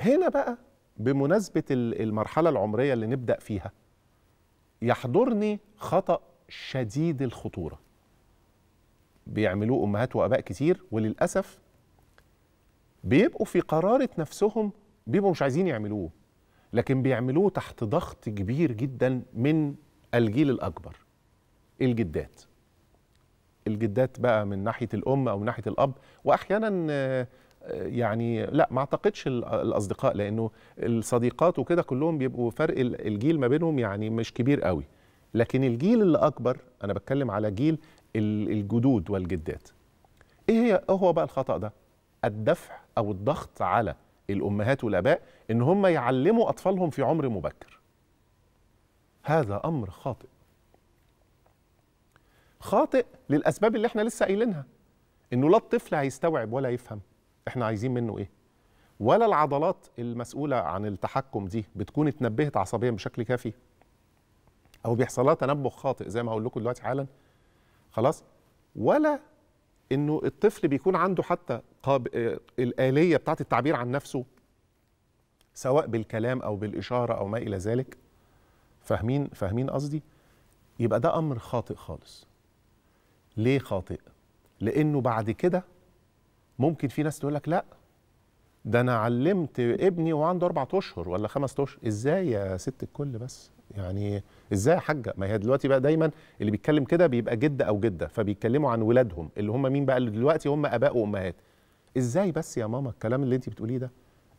هنا بقى بمناسبة المرحلة العمرية اللي نبدأ فيها يحضرني خطأ شديد الخطورة بيعملوه أمهات وأباء كتير وللأسف بيبقوا في قرارة نفسهم بيبقوا مش عايزين يعملوه لكن بيعملوه تحت ضغط كبير جدا من الجيل الأكبر الجدات الجدات بقى من ناحية الأم أو من ناحية الأب وأحيانا يعني لا ما اعتقدش الاصدقاء لانه الصديقات وكده كلهم بيبقوا فرق الجيل ما بينهم يعني مش كبير قوي لكن الجيل اللي اكبر انا بتكلم على جيل الجدود والجدات ايه هي إيه هو بقى الخطا ده الدفع او الضغط على الامهات والاباء ان هم يعلموا اطفالهم في عمر مبكر هذا امر خاطئ خاطئ للاسباب اللي احنا لسه قايلينها انه لا الطفل هيستوعب ولا يفهم احنا عايزين منه ايه ولا العضلات المسؤوله عن التحكم دي بتكون اتنبهت عصبيا بشكل كافي او بيحصل لها تنبه خاطئ زي ما هقول لكم دلوقتي حالا خلاص ولا انه الطفل بيكون عنده حتى قاب... آه، الاليه بتاعه التعبير عن نفسه سواء بالكلام او بالاشاره او ما الى ذلك فاهمين فاهمين قصدي يبقى ده امر خاطئ خالص ليه خاطئ لانه بعد كده ممكن في ناس تقول لك لا ده انا علمت ابني وعنده اربع اشهر ولا خمس اشهر ازاي يا ست الكل بس يعني ازاي يا حاجه ما هي دلوقتي بقى دايما اللي بيتكلم كده بيبقى جد او جده فبيتكلموا عن ولادهم اللي هم مين بقى اللي دلوقتي هم اباء وامهات ازاي بس يا ماما الكلام اللي انت بتقوليه ده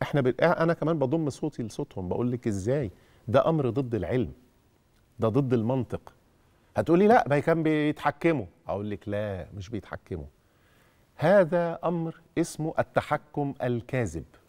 احنا ب... انا كمان بضم صوتي لصوتهم بقول لك ازاي ده امر ضد العلم ده ضد المنطق هتقولي لا ما كان بيتحكموا اقول لك لا مش بيتحكموا هذا امر اسمه التحكم الكاذب